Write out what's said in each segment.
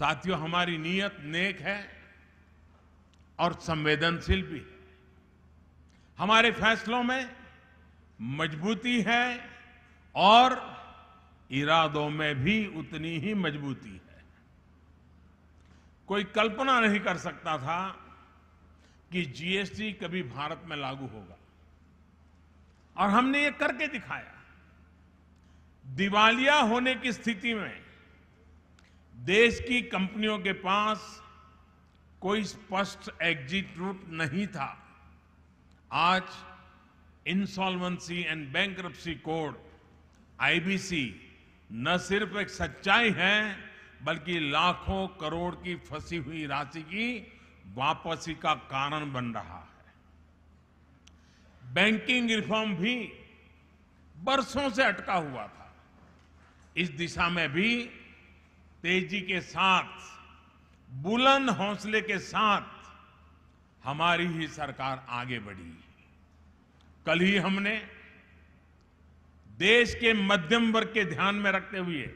साथियों हमारी नीयत नेक है और संवेदनशील भी है हमारे फैसलों में मजबूती है और इरादों में भी उतनी ही मजबूती है कोई कल्पना नहीं कर सकता था कि जीएसटी कभी भारत में लागू होगा और हमने ये करके दिखाया दिवालिया होने की स्थिति में देश की कंपनियों के पास कोई स्पष्ट एग्जिट रूट नहीं था आज insolvency and bank code IBC न सिर्फ एक सच्चाई है बल्कि लाखों करोड़ की फंसी हुई राशि की वापसी का कारण बन रहा है बैंकिंग रिफॉर्म भी बरसों से अटका हुआ था इस दिशा में भी तेजी के साथ बुलंद हौसले के साथ हमारी ही सरकार आगे बढ़ी कल ही हमने देश के मध्यम वर्ग के ध्यान में रखते हुए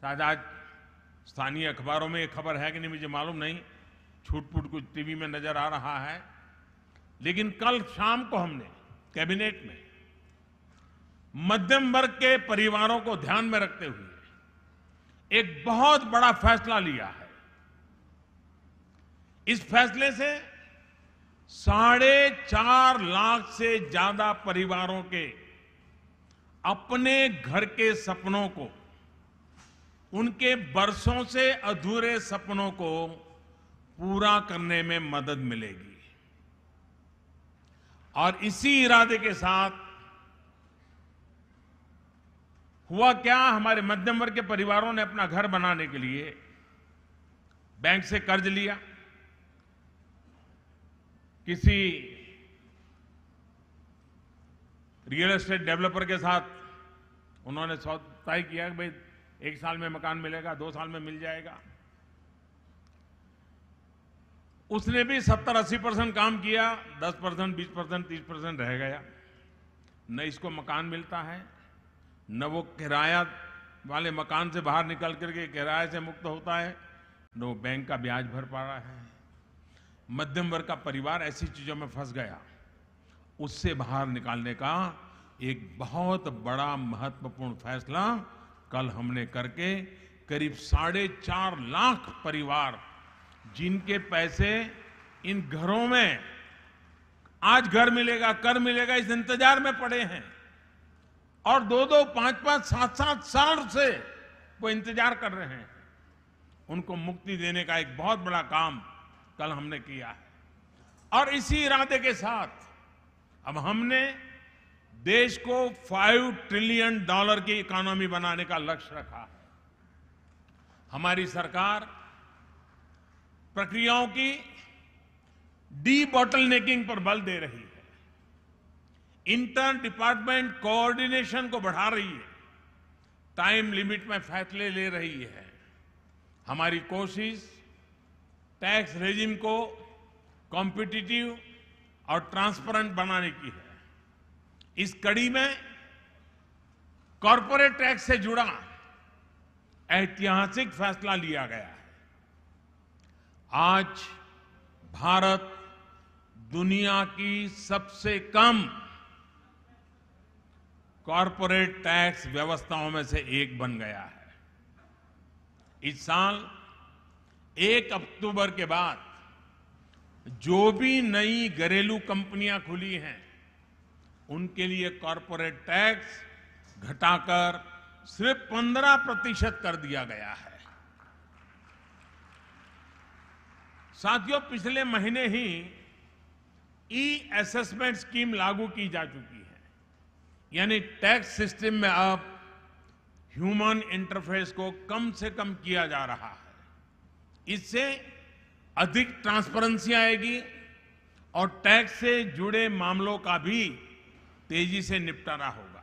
शायद आज स्थानीय अखबारों में खबर है कि नहीं मुझे मालूम नहीं छूटपूट कुछ टीवी में नजर आ रहा है लेकिन कल शाम को हमने कैबिनेट में मध्यम वर्ग के परिवारों को ध्यान में रखते हुए एक बहुत बड़ा फैसला लिया है इस फैसले से साढ़े चार लाख से ज्यादा परिवारों के अपने घर के सपनों को उनके बरसों से अधूरे सपनों को पूरा करने में मदद मिलेगी और इसी इरादे के साथ हुआ क्या हमारे मध्यम वर्ग के परिवारों ने अपना घर बनाने के लिए बैंक से कर्ज लिया किसी रियल एस्टेट डेवलपर के साथ उन्होंने तय किया कि भाई एक साल में मकान मिलेगा दो साल में मिल जाएगा उसने भी सत्तर अस्सी परसेंट काम किया दस परसेंट बीस परसेंट तीस परसेंट रह गया न इसको मकान मिलता है न वो किराया वाले मकान से बाहर निकल करके किराए से मुक्त होता है न वो बैंक का ब्याज भर पा रहा है मध्यम वर्ग का परिवार ऐसी चीज़ों में फंस गया उससे बाहर निकालने का एक बहुत बड़ा महत्वपूर्ण फैसला कल हमने करके करीब साढ़े चार लाख परिवार जिनके पैसे इन घरों में आज घर मिलेगा कर मिलेगा इस इंतजार में पड़े हैं और दो दो पांच पांच सात सात साल से वो इंतजार कर रहे हैं उनको मुक्ति देने का एक बहुत बड़ा काम कल हमने किया है और इसी इरादे के साथ अब हमने देश को फाइव ट्रिलियन डॉलर की इकोनॉमी बनाने का लक्ष्य रखा है हमारी सरकार प्रक्रियाओं की डी बॉटल नेकिंग पर बल दे रही है इंटर डिपार्टमेंट कोऑर्डिनेशन को बढ़ा रही है टाइम लिमिट में फैसले ले रही है हमारी कोशिश टैक्स रेजिम को कॉम्पिटिटिव और ट्रांसपेरेंट बनाने की है इस कड़ी में कॉरपोरेट टैक्स से जुड़ा ऐतिहासिक फैसला लिया गया है आज भारत दुनिया की सबसे कम कॉरपोरेट टैक्स व्यवस्थाओं में से एक बन गया है इस साल एक अक्टूबर के बाद जो भी नई घरेलू कंपनियां खुली हैं उनके लिए कॉरपोरेट टैक्स घटाकर सिर्फ 15 प्रतिशत कर दिया गया है साथियों पिछले महीने ही ई असेसमेंट स्कीम लागू की जा चुकी है यानी टैक्स सिस्टम में अब ह्यूमन इंटरफेस को कम से कम किया जा रहा है इससे अधिक ट्रांसपेरेंसी आएगी और टैक्स से जुड़े मामलों का भी तेजी से निपटारा होगा